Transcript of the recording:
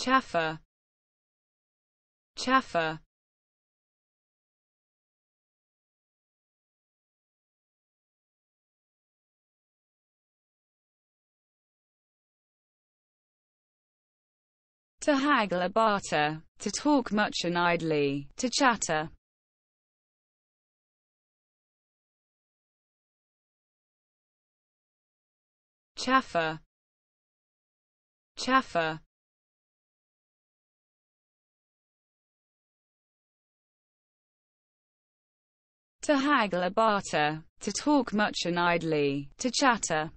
Chaffer. Chaffer. To haggle a barter, to talk much and idly, to chatter. Chaffer. Chaffer. to haggle a barter, to talk much and idly, to chatter,